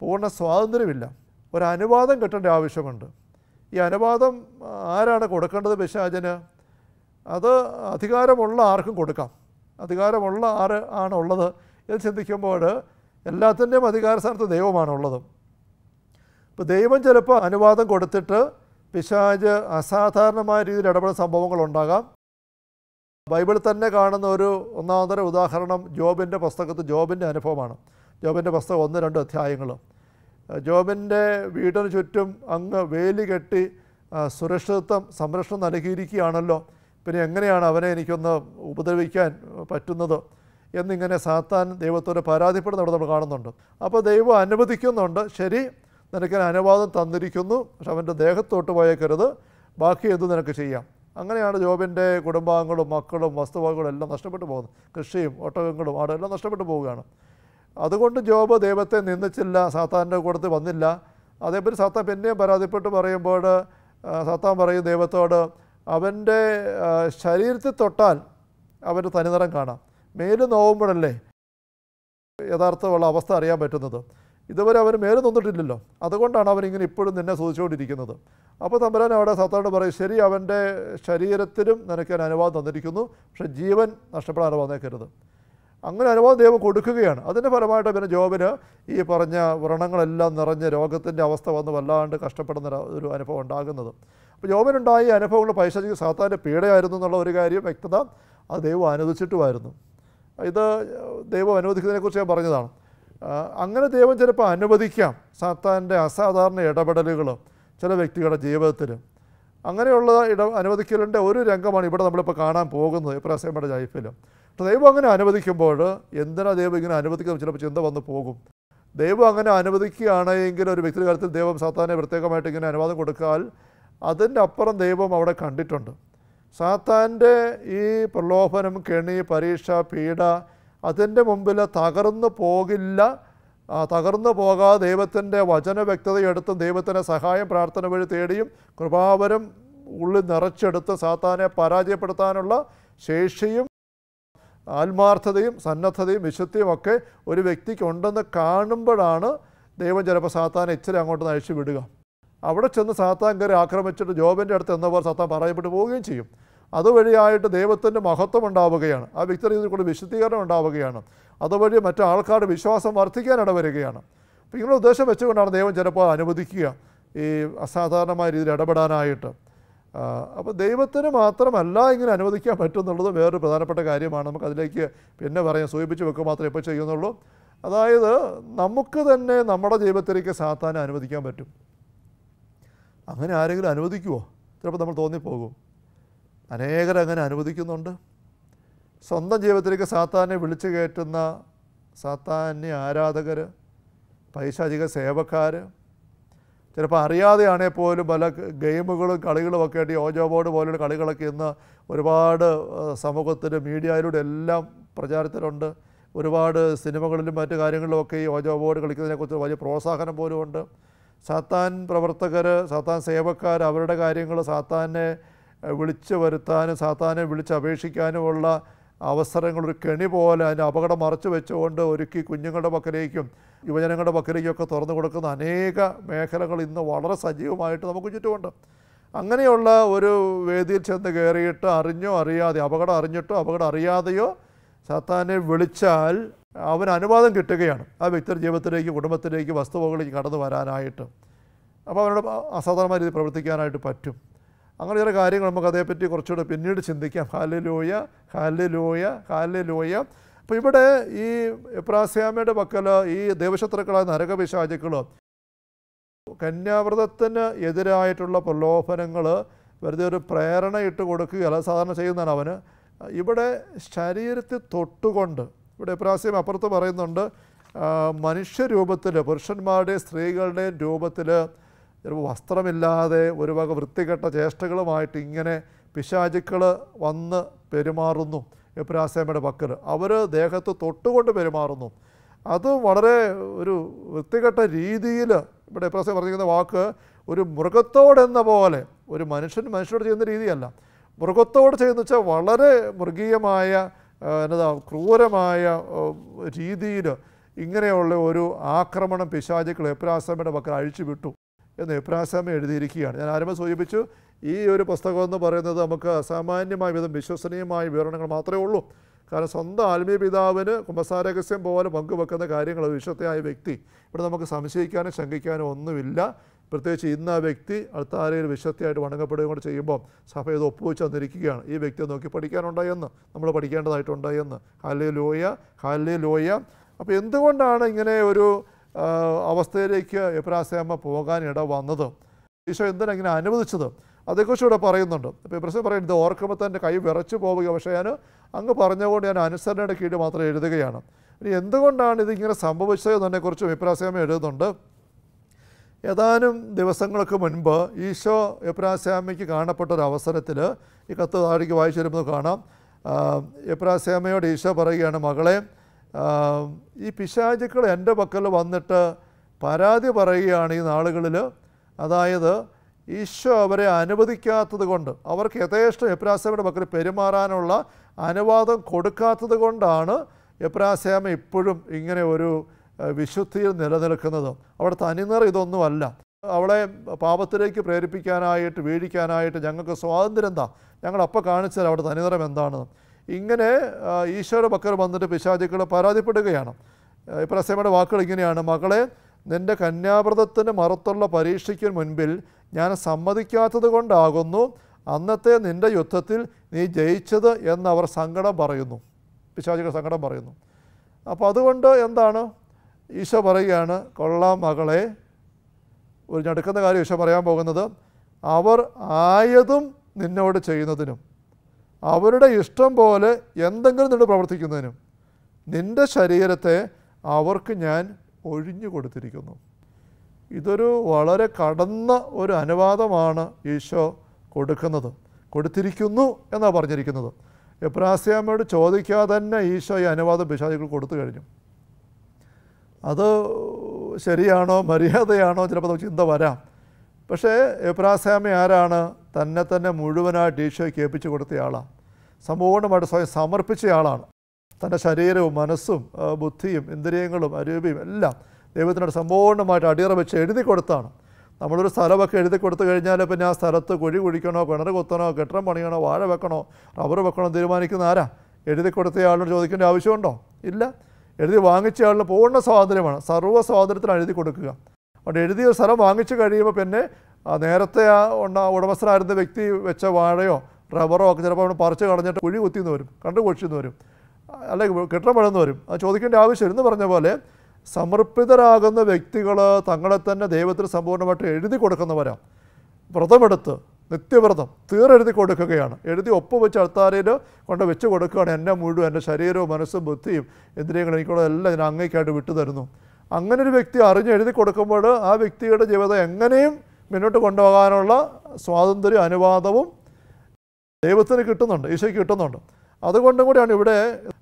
പൂർണ്ണ സ്വാതന്ത്ര്യമില്ല ഒരനുവാദം കിട്ടേണ്ട ആവശ്യമുണ്ട് ഈ അനുവാദം ആരാണ് കൊടുക്കേണ്ടത് പിശാചിന് അത് അധികാരമുള്ള ആർക്കും കൊടുക്കാം അധികാരമുള്ള ആര് ആണുള്ളത് എന്ന് ചിന്തിക്കുമ്പോൾ എല്ലാത്തിൻ്റെയും അധികാര സ്ഥാനത്ത് ദൈവമാണുള്ളത് ഇപ്പോൾ ദൈവം ചിലപ്പോൾ അനുവാദം കൊടുത്തിട്ട് പിശാജ് അസാധാരണമായ രീതിയിൽ ഇടപെടുന്ന ഉണ്ടാകാം ബൈബിളിൽ തന്നെ കാണുന്ന ഒരു ഒന്നാമതര ഉദാഹരണം ജോബിൻ്റെ പുസ്തകത്ത് ജോബിൻ്റെ അനുഭവമാണ് ജോബിൻ്റെ പുസ്തകം ഒന്ന് രണ്ട് അധ്യായങ്ങളും ജോബിൻ്റെ വീടിന് ചുറ്റും അങ്ങ് വേലി കെട്ടി സുരക്ഷിതത്വം സംരക്ഷണം നൽകിയിരിക്കുകയാണല്ലോ പിന്നെ എങ്ങനെയാണ് അവനെ എനിക്കൊന്ന് ഉപദ്രവിക്കാൻ പറ്റുന്നത് എന്നിങ്ങനെ സാത്താൻ ദൈവത്തോട് പരാതിപ്പെടുന്നവിടെ നമ്മൾ കാണുന്നുണ്ട് അപ്പോൾ ദൈവം അനുവദിക്കുന്നുണ്ട് ശരി നിനക്ക് അനുവാദം തന്നിരിക്കുന്നു പക്ഷെ അവൻ്റെ ദേഹത്തോട്ട് പോയേക്കരുത് ബാക്കി എന്ത് നിനക്ക് ചെയ്യാം അങ്ങനെയാണ് ജോബിൻ്റെ കുടുംബാംഗങ്ങളും മക്കളും വസ്തുവകകളും എല്ലാം നഷ്ടപ്പെട്ടു പോകുന്നത് കൃഷിയും ഒട്ടകങ്ങളും ആടും എല്ലാം നഷ്ടപ്പെട്ടു പോവുകയാണ് അതുകൊണ്ട് ജോബ് ദൈവത്തെ നിന്ദിച്ചില്ല സാത്താൻ്റെ കൂടത്തിൽ വന്നില്ല അതേപോലെ സാത്താൻ പിന്നെയും പരാതിപ്പെട്ട് പറയുമ്പോൾ സാത്താൻ പറയും ദൈവത്തോട് അവൻ്റെ ശരീരത്തിൽ തൊട്ടാൽ അവൻ്റെ നിറം കാണാം മേല് നോവുമ്പോഴല്ലേ യഥാർത്ഥമുള്ള അവസ്ഥ അറിയാൻ പറ്റുന്നത് ഇതുവരെ അവൻ മേലെ നിന്നിട്ടില്ലല്ലോ അതുകൊണ്ടാണ് ഇങ്ങനെ ഇപ്പോഴും നിന്നെ സൂചിച്ചുകൊണ്ടിരിക്കുന്നത് അപ്പോൾ തമ്പുരാൻ അവിടെ സത്താനോട് പറയും ശരി അവൻ്റെ ശരീരത്തിലും നിനക്ക് ഞാൻ അനുവാദം തന്നിരിക്കുന്നു പക്ഷേ ജീവൻ നഷ്ടപ്പെടാൻ വന്നേക്കരുത് അങ്ങനെ അനുവാദം ദൈവം കൊടുക്കുകയാണ് അതിൻ്റെ ഫലമായിട്ട് പിന്നെ ജോബിന് ഈ പറഞ്ഞ വ്രണങ്ങളെല്ലാം നിറഞ്ഞ രോഗത്തിൻ്റെ അവസ്ഥ വന്ന് വല്ലാണ്ട് കഷ്ടപ്പെടുന്ന ഒരു അനുഭവം ഉണ്ടാകുന്നത് അപ്പോൾ ജോബിനുണ്ടായ അനുഭവങ്ങൾ പൈശാചിക സാത്താൻ്റെ പീഡയായിരുന്നു എന്നുള്ള ഒരു കാര്യം വ്യക്തത അത് ദൈവം അനുവദിച്ചിട്ടുമായിരുന്നു ഇത് ദൈവം അനുവദിക്കുന്നതിനെക്കുറിച്ച് ഞാൻ പറഞ്ഞതാണ് അങ്ങനെ ദൈവം ചിലപ്പോൾ അനുവദിക്കാം സാത്താൻ്റെ അസാധാരണ ഇടപെടലുകൾ ചില വ്യക്തികളുടെ ജീവിതത്തിൽ അങ്ങനെയുള്ള ഇട അനുവദിക്കലിൻ്റെ ഒരു രംഗമാണ് ഇവിടെ നമ്മളിപ്പോൾ കാണാൻ പോകുന്നത് ഇപ്രാസേമയുടെ ലൈഫിൽ ദൈവം അങ്ങനെ അനുവദിക്കുമ്പോൾ എന്തിനാ ദൈവം ഇങ്ങനെ അനുവദിക്കുന്നത് ചിലപ്പോൾ ചിന്ത വന്നു പോകും ദൈവം അങ്ങനെ അനുവദിക്കുകയാണെങ്കിൽ ഒരു വ്യക്തിയുടെ കാര്യത്തിൽ ദൈവം സാത്താനെ പ്രത്യേകമായിട്ട് ഇങ്ങനെ അനുവാദം കൊടുക്കാൻ അതിൻ്റെ അപ്പുറം ദൈവം അവിടെ കണ്ടിട്ടുണ്ട് സാത്താൻ്റെ ഈ പ്രലോഭനം കെണി പരീക്ഷ പീഡ അതിൻ്റെ മുമ്പിൽ തകർന്നു പോകില്ല തകർന്നു പോകാതെ ദൈവത്തിൻ്റെ വചന വ്യക്തതയെടുത്തും ദൈവത്തിൻ്റെ സഹായം പ്രാർത്ഥന വഴി തേടിയും കൃപാവരം ഉള്ളിൽ നിറച്ചെടുത്ത് സാത്താനെ പരാജയപ്പെടുത്താനുള്ള ശേഷിയും ആത്മാർത്ഥതയും സന്നദ്ധതയും വിശുദ്ധിയും ഒക്കെ ഒരു വ്യക്തിക്ക് ഉണ്ടെന്ന് കാണുമ്പോഴാണ് ദൈവം ചിലപ്പോൾ സാത്താൻ ഇച്ചിരി അങ്ങോട്ട് നയിച്ചു വിടുക അവിടെ ചെന്ന് സാത്താൻ കയറി ആക്രമിച്ചിട്ട് ജോബിൻ്റെ അടുത്ത് എന്നവർ സാത്താൻ പറയപ്പെട്ടു പോവുകയും ചെയ്യും അതുവഴിയായിട്ട് ദൈവത്തിൻ്റെ മഹത്വം ഉണ്ടാവുകയാണ് ആ വ്യക്തി ഇതിൽ കൂടി വിശുദ്ധീകരണം ഉണ്ടാവുകയാണ് അതുവഴി മറ്റു വിശ്വാസം വർദ്ധിക്കാൻ ഇടവരികയാണ് അപ്പോൾ ഇങ്ങനെ ഉദ്ദേശം വെച്ചുകൊണ്ടാണ് ദൈവം ചിലപ്പോൾ അനുവദിക്കുക ഈ അസാധാരണമായ രീതിയിൽ ഇടപെടാനായിട്ട് അപ്പോൾ ദൈവത്തിന് മാത്രമല്ല ഇങ്ങനെ അനുവദിക്കാൻ പറ്റുന്നുള്ളത് വേറൊരു പ്രധാനപ്പെട്ട കാര്യമാണ് നമുക്ക് അതിലേക്ക് പിന്നെ പറയാം സൂചിപ്പിച്ച് വെക്കുക മാത്രമേ ഇപ്പോൾ ചെയ്യുന്നുള്ളൂ അതായത് നമുക്ക് തന്നെ നമ്മുടെ ജീവിതത്തിലേക്ക് സാത്താനെ അനുവദിക്കാൻ പറ്റും അങ്ങനെ ആരെങ്കിലും അനുവദിക്കുമോ ചിലപ്പോൾ നമ്മൾ തോന്നിപ്പോകും അനേകരങ്ങനെ അങ്ങനെ അനുവദിക്കുന്നുണ്ട് സ്വന്തം ജീവിതത്തിലേക്ക് സാത്താനെ വിളിച്ചു കയറ്റുന്ന സാത്താന്യ ആരാധകർ പൈശാചിക സേവക്കാർ ചിലപ്പോൾ അറിയാതെയാണെ പോലും പല ഗെയിമുകളും കളികളും ഒക്കെ ആയിട്ട് ഓജോ ബോർഡ് പോലുള്ള കളികളൊക്കെ ഇന്ന് ഒരുപാട് സമൂഹത്തിൽ മീഡിയയിലൂടെ എല്ലാം പ്രചാരത്തിലുണ്ട് ഒരുപാട് സിനിമകളിലും മറ്റു കാര്യങ്ങളിലുമൊക്കെ ഈ ഓജോ ബോർഡ് കളിക്കുന്നതിനെക്കുറിച്ച് വലിയ പ്രോത്സാഹനം പോലും ഉണ്ട് സാത്താൻ പ്രവർത്തകർ സാത്താൻ സേവക്കാർ അവരുടെ കാര്യങ്ങൾ സാത്താനെ വിളിച്ചു വരുത്താനും സാത്താനെ അപേക്ഷിക്കാനുമുള്ള അവസരങ്ങൾ ഒരു കെണി പോലെ അതിൻ്റെ അപകടം മറച്ചു വെച്ചുകൊണ്ട് ഒരുക്കി കുഞ്ഞുങ്ങളുടെ പക്കലേക്കും യുവജനങ്ങളുടെ ഒക്കെ തുറന്നു കൊടുക്കുന്ന അനേക മേഖലകൾ ഇന്ന് വളരെ സജീവമായിട്ട് നമുക്ക് ചുറ്റുമുണ്ട് അങ്ങനെയുള്ള ഒരു വേദിയിൽ ചെന്ന് കയറിയിട്ട് അറിഞ്ഞോ അറിയാതെ അപകടം അറിഞ്ഞിട്ടോ അപകടം അറിയാതെയോ സാത്താനെ വിളിച്ചാൽ അവന് അനുവാദം കിട്ടുകയാണ് ആ വ്യക്തിയുടെ ജീവിതത്തിലേക്ക് കുടുംബത്തിലേക്ക് വസ്തുവകളിലേക്ക് കടന്നു വരാനായിട്ട് അപ്പോൾ അവനോട് അസാധാരണമായ രീതിയിൽ പ്രവർത്തിക്കാനായിട്ട് പറ്റും അങ്ങനെ ചില കാര്യങ്ങൾ നമുക്ക് അതേപ്പറ്റി കുറച്ചുകൂടെ പിന്നീട് ചിന്തിക്കാം ലോയ ഹാലലോയ ലോയ അപ്പോൾ ഇവിടെ ഈ എപ്രാസ്യാമയുടെ പക്കൽ ഈ ദേവശത്രുക്കളായ നരകപിശാചുക്കളും കന്യാവ്രതത്തിന് എതിരായിട്ടുള്ള പ്രലോഭനങ്ങൾ വെറുതെ ഒരു പ്രേരണ ഇട്ട് കൊടുക്കുകയല്ല സാധാരണ ചെയ്യുന്നതാണ് അവന് ഇവിടെ ശരീരത്തിൽ തൊട്ടുകൊണ്ട് ഇവിടെ എപ്രാസ്യം അപ്പുറത്ത് പറയുന്നുണ്ട് മനുഷ്യരൂപത്തിൽ പുരുഷന്മാരുടെയും സ്ത്രീകളുടെയും രൂപത്തിൽ ചിലപ്പോൾ വസ്ത്രമില്ലാതെ ഒരു വക വൃത്തികെട്ട ചേഷ്ടകളുമായിട്ട് ഇങ്ങനെ പിശാചുക്കൾ വന്ന് പെരുമാറുന്നു എബ്രാസേമയുടെ പക്കൽ അവർ ദേഹത്ത് തൊട്ടുകൊണ്ട് പെരുമാറുന്നു അത് വളരെ ഒരു വൃത്തികെട്ട രീതിയിൽ ഇവിടെ എബ്രാസേം പറഞ്ഞിരിക്കുന്ന വാക്ക് ഒരു മൃഗത്തോടെന്ന പോലെ ഒരു മനുഷ്യൻ മനുഷ്യനോട് ചെയ്യുന്ന രീതിയല്ല മൃഗത്തോട് ചെയ്യുന്ന വെച്ചാൽ വളരെ മൃഗീയമായ എന്നതാ ക്രൂരമായ രീതിയിൽ ഇങ്ങനെയുള്ള ഒരു ആക്രമണം പിശാചുക്കൾ എബ്രാസേമയുടെ പക്കൽ അഴിച്ചു വിട്ടു എന്ന് ഇബ്രാഹിം എഴുതിയിരിക്കുകയാണ് ഞാൻ ആരംഭം സൂചിപ്പിച്ചു ഈ ഒരു പുസ്തകം എന്ന് പറയുന്നത് നമുക്ക് അസാമാന്യമായ വിധം വിശ്വസനീയമായ വിവരണങ്ങൾ മാത്രമേ ഉള്ളൂ കാരണം സ്വന്തം ആത്മീയ പിതാവിന് കുമ്പസാരഹസ്യം പോലെ പങ്കുവെക്കുന്ന കാര്യങ്ങൾ ആയ വ്യക്തി ഇവിടെ നമുക്ക് സംശയിക്കാനോ ശങ്കിക്കാനോ ഒന്നുമില്ല പ്രത്യേകിച്ച് ഇന്ന് ആ വ്യക്തി ആരെങ്കിലും വിശ്വത്തെയായിട്ട് വണങ്ങപ്പെടുകയും കൂടെ ചെയ്യുമ്പോൾ സഭ ഇത് ഒപ്പുവെച്ച് തന്നിരിക്കുകയാണ് ഈ വ്യക്തിയെ നോക്കി പഠിക്കാനുണ്ടായെന്ന് നമ്മൾ പഠിക്കേണ്ടതായിട്ടുണ്ടായെന്ന് ഹാലേ ലോയ ഹാലേ ലോയ അപ്പോൾ എന്തുകൊണ്ടാണ് ഇങ്ങനെ ഒരു അവസ്ഥയിലേക്ക് എബ്രാസേമ പോകാൻ ഇട വന്നത് ഈശോ എന്തിനാണ് ഇങ്ങനെ അനുവദിച്ചത് അതേക്കുറിച്ച് ഇവിടെ പറയുന്നുണ്ട് അപ്പോൾ എബ്രസേം പറയുന്നത് ഓർക്കുമ്പോൾ തന്നെ കൈ വിറച്ചു പോവുക പക്ഷേ ഞാൻ അങ്ങ് പറഞ്ഞുകൊണ്ട് ഞാൻ അനുസരണയുടെ കീഴിൽ മാത്രം എഴുതുകയാണ് ഇനി എന്തുകൊണ്ടാണ് ഇതിങ്ങനെ സംഭവിച്ചത് എന്നതിനെക്കുറിച്ചും എബ്രാസേമ എഴുതുന്നുണ്ട് ഏതാനും ദിവസങ്ങൾക്ക് മുൻപ് ഈശോ എബ്രാസേമയ്ക്ക് കാണപ്പെട്ട ഒരു അവസരത്തിൽ ഈ കത്ത് താഴേക്ക് വായിച്ചു വരുമ്പോൾ കാണാം എബ്രാസേമയോട് ഈശോ പറയുകയാണ് മകളെയും ഈ പിശാചുക്കൾ എൻ്റെ പക്കൽ വന്നിട്ട് പരാതി പറയുകയാണ് ഈ നാളുകളിൽ അതായത് ഈശോ അവരെ അനുവദിക്കാത്തത് കൊണ്ട് അവർക്ക് യഥേഷ്ടം എബ്രാസേമയുടെ പക്കൽ പെരുമാറാനുള്ള അനുവാദം കൊടുക്കാത്തത് കൊണ്ടാണ് എബ്രാസേമ ഇപ്പോഴും ഇങ്ങനെ ഒരു വിശുദ്ധിയിൽ നിലനിൽക്കുന്നത് അവിടെ തനിനിർ ഇതൊന്നുമല്ല അവളെ പാപത്തിലേക്ക് പ്രേരിപ്പിക്കാനായിട്ട് വീഴിക്കാനായിട്ട് ഞങ്ങൾക്ക് സ്വാതന്ത്ര്യം എന്താ ഞങ്ങൾ അപ്പോൾ കാണിച്ചാൽ അവിടെ തനിനിറം എന്താണെന്ന് ഇങ്ങനെ ഈശോയുടെ പക്കൽ വന്നിട്ട് പിശാചുക്കൾ പരാതിപ്പെടുകയാണ് ഇപ്രസേമയുടെ വാക്കുകൾ ഇങ്ങനെയാണ് മകളെ നിൻ്റെ കന്യാവ്രതത്തിന് മറുത്തുള്ള പരീക്ഷയ്ക്ക് മുൻപിൽ ഞാൻ സമ്മതിക്കാത്തത് കൊണ്ടാകുന്നു അന്നത്തെ നിൻ്റെ യുദ്ധത്തിൽ നീ ജയിച്ചത് എന്നവർ സങ്കടം പറയുന്നു പിശാചികൾ സങ്കടം പറയുന്നു അപ്പോൾ അതുകൊണ്ട് എന്താണ് ഈശോ പറയുകയാണ് കൊള്ളാം മകളെ ഒരു ഞടുക്കുന്ന കാര്യം ഈശോ പറയാൻ പോകുന്നത് അവർ ആയതും നിന്നോട് ചെയ്യുന്നതിനും അവരുടെ ഇഷ്ടം പോലെ എന്തെങ്കിലും നിന്നോട് പ്രവർത്തിക്കുന്നതിനും നിൻ്റെ ശരീരത്തെ അവർക്ക് ഞാൻ ഒഴിഞ്ഞു കൊടുത്തിരിക്കുന്നു ഇതൊരു വളരെ കടന്ന ഒരു അനുവാദമാണ് ഈശോ കൊടുക്കുന്നത് കൊടുത്തിരിക്കുന്നു എന്നാണ് പറഞ്ഞിരിക്കുന്നത് എബ്രാസ്യാമയോട് ചോദിക്കാതെ തന്നെ ഈശോ ഈ അനുവാദം പിശാചികൾ കൊടുത്തു കഴിഞ്ഞു അത് ശരിയാണോ മര്യാദയാണോ ചിലപ്പോൾ ചിന്ത വരാം പക്ഷേ എബ്രാസാമി ആരാണ് തന്നെ തന്നെ മുഴുവനായിട്ട് ഈശോയ്ക്ക് ഏൽപ്പിച്ചു കൊടുത്തയാളാണ് സമ്പൂർണ്ണമായിട്ട് സ്വയം സമർപ്പിച്ചയാളാണ് തൻ്റെ ശരീരവും മനസ്സും ബുദ്ധിയും ഇന്ദ്രിയങ്ങളും അരൂപിയും എല്ലാം ദൈവത്തിനോട് സമ്പൂർണ്ണമായിട്ട് അടിയറ വെച്ച് എഴുതി കൊടുത്താണ് നമ്മളൊരു സ്ഥലമൊക്കെ എഴുതി കൊടുത്തു കഴിഞ്ഞാൽ പിന്നെ ആ സ്ഥലത്ത് കുഴി കുഴിക്കണോ കിണർ കുത്തണോ കെട്ടിടം പണിയണോ വാഴ വെക്കണോ റബ്ബർ വെക്കണോ തീരുമാനിക്കുന്ന ആരാ എഴുതി കൊടുത്ത ആളോട് ചോദിക്കേണ്ട ആവശ്യമുണ്ടോ ഇല്ല എഴുതി വാങ്ങിച്ച ആളിന് പൂർണ്ണ സ്വാതന്ത്ര്യമാണ് സർവ്വ സ്വാതന്ത്ര്യത്തിന് എഴുതി കൊടുക്കുക അവിടെ എഴുതിയ സ്ഥലം വാങ്ങിച്ചു കഴിയുമ്പോൾ പിന്നെ നേരത്തെ ആ ഉണ്ട ഉടമസ്ഥനായിരുന്ന വ്യക്തി വെച്ച വാഴയോ റബ്ബറോ ഒക്കെ ചിലപ്പോൾ അവിടെ പറിച്ചു കളഞ്ഞിട്ട് കുഴി കുത്തിന്ന് വരും കണ്ടു കുഴിച്ചെന്ന് വരും അല്ലെങ്കിൽ കെട്ടിടം പഴന്ന് വരും അത് ചോദിക്കേണ്ട ആവശ്യം എന്ന് പറഞ്ഞ പോലെ സമർപ്പിതരാകുന്ന വ്യക്തികൾ തങ്ങളെ തന്നെ ദൈവത്തിന് സമ്പൂർണ്ണമായിട്ട് എഴുതി കൊടുക്കുന്നവരാണ് വ്രതമെടുത്ത് നിത്യവ്രതം തീറെഴുതി കൊടുക്കുകയാണ് എഴുതി ഒപ്പ് വെച്ച് അൾത്താരയിൽ കൊണ്ട് വെച്ച് കൊടുക്കുകയാണ് എന്നെ മുഴുവൻ എൻ്റെ ശരീരവും മനസ്സും ബുദ്ധിയും ഇന്ദ്രിയങ്ങളും എനിക്കുള്ള എല്ലാം ഞാൻ അങ്ങേക്കായിട്ട് വിട്ടുതരുന്നു അങ്ങനെ ഒരു വ്യക്തി എഴുതി കൊടുക്കുമ്പോൾ ആ വ്യക്തിയുടെ ജീവിതം എങ്ങനെയും മുന്നോട്ട് കൊണ്ടുപോകാനുള്ള സ്വാതന്ത്ര്യം അനുവാദവും ദൈവത്തിന് കിട്ടുന്നുണ്ട് ഈശോയ്ക്ക് കിട്ടുന്നുണ്ട് അതുകൊണ്ടും കൂടിയാണ് ഇവിടെ